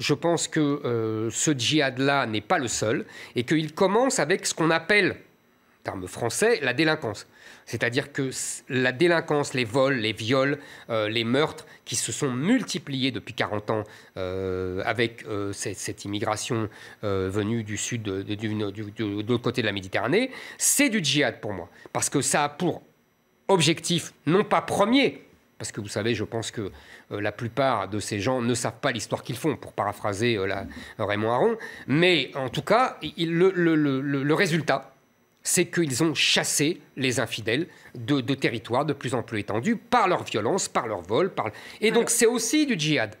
je pense que euh, ce djihad-là n'est pas le seul et qu'il commence avec ce qu'on appelle, terme français, la délinquance. C'est-à-dire que la délinquance, les vols, les viols, euh, les meurtres qui se sont multipliés depuis 40 ans euh, avec cette, immigration venue du sud, de l'autre côté de la Méditerranée, c'est du djihad pour moi. Parce que ça a pour objectif, non pas premier, parce que vous savez, je pense que euh, la plupart de ces gens ne savent pas l'histoire qu'ils font, pour paraphraser euh, euh, Raymond Aron. Mais en tout cas, le, résultat, c'est qu'ils ont chassé les infidèles de, territoires de plus en plus étendus par leur violence, par leur vol. Par... Et donc, c'est aussi du djihad.